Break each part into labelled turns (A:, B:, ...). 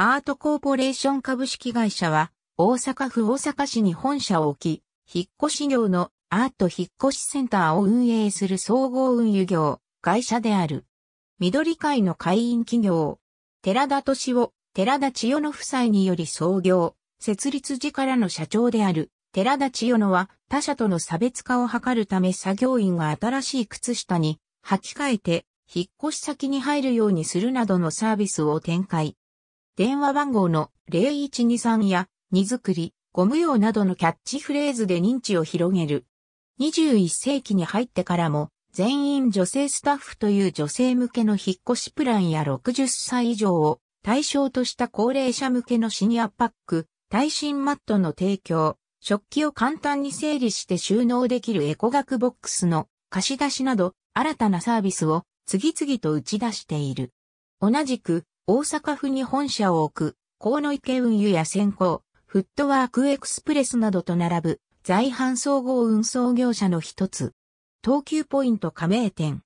A: アートコーポレーション株式会社は、大阪府大阪市に本社を置き、引っ越し業のアート引っ越しセンターを運営する総合運輸業、会社である。緑会の会員企業、寺田敏夫、寺田千代の夫妻により創業、設立時からの社長である、寺田千代のは他社との差別化を図るため作業員が新しい靴下に履き替えて、引っ越し先に入るようにするなどのサービスを展開。電話番号の0123や荷造り、ゴム用などのキャッチフレーズで認知を広げる。21世紀に入ってからも全員女性スタッフという女性向けの引っ越しプランや60歳以上を対象とした高齢者向けのシニアパック、耐震マットの提供、食器を簡単に整理して収納できるエコ学ボックスの貸し出しなど新たなサービスを次々と打ち出している。同じく大阪府に本社を置く、河野池運輸や先行、フットワークエクスプレスなどと並ぶ、在阪総合運送業者の一つ。東急ポイント加盟店。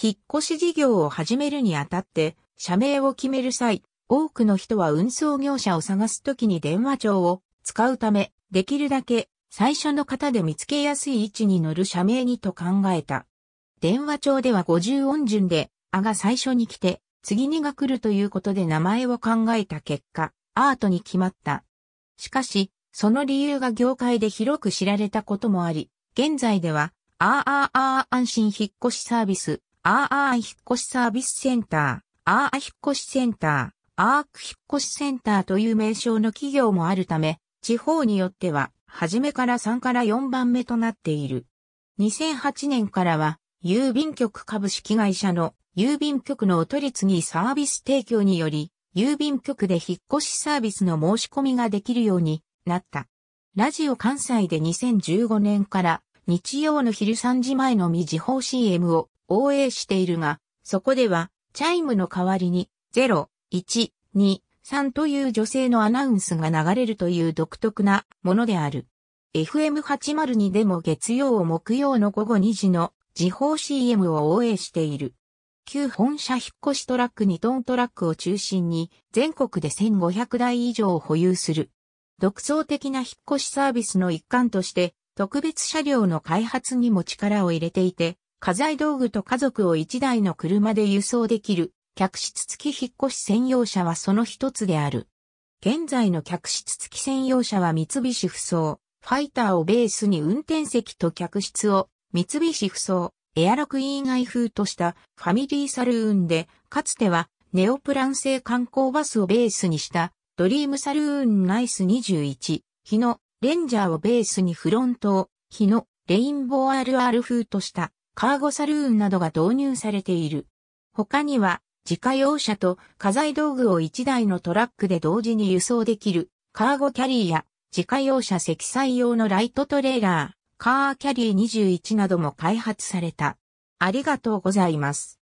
A: 引っ越し事業を始めるにあたって、社名を決める際、多くの人は運送業者を探すときに電話帳を使うため、できるだけ最初の方で見つけやすい位置に乗る社名にと考えた。電話帳では50音順で、あが最初に来て、次にが来るということで名前を考えた結果、アートに決まった。しかし、その理由が業界で広く知られたこともあり、現在では、あーあーあー安心引っ越しサービス、あーあー引っ越しサービスセンター、あーあ引っ越しセンター、アーク引っ越しセンターという名称の企業もあるため、地方によっては、初めから3から4番目となっている。2008年からは、郵便局株式会社の郵便局のお取り次ぎサービス提供により、郵便局で引っ越しサービスの申し込みができるようになった。ラジオ関西で2015年から日曜の昼3時前のみ時報 CM を応援しているが、そこではチャイムの代わりに0、1、2、3という女性のアナウンスが流れるという独特なものである。FM802 でも月曜を木曜の午後2時の地方 CM を応援している。旧本社引っ越しトラック2トントラックを中心に全国で1500台以上を保有する。独創的な引っ越しサービスの一環として特別車両の開発にも力を入れていて、家財道具と家族を1台の車で輸送できる客室付き引っ越し専用車はその一つである。現在の客室付き専用車は三菱不走、ファイターをベースに運転席と客室を三菱不装、エアロクイーン外風としたファミリーサルーンで、かつてはネオプラン製観光バスをベースにしたドリームサルーンナイス21、日のレンジャーをベースにフロントを、日のレインボー RR 風としたカーゴサルーンなどが導入されている。他には自家用車と家財道具を1台のトラックで同時に輸送できるカーゴキャリーや自家用車積載用のライトトレーラー、カーキャリー21なども開発された。ありがとうございます。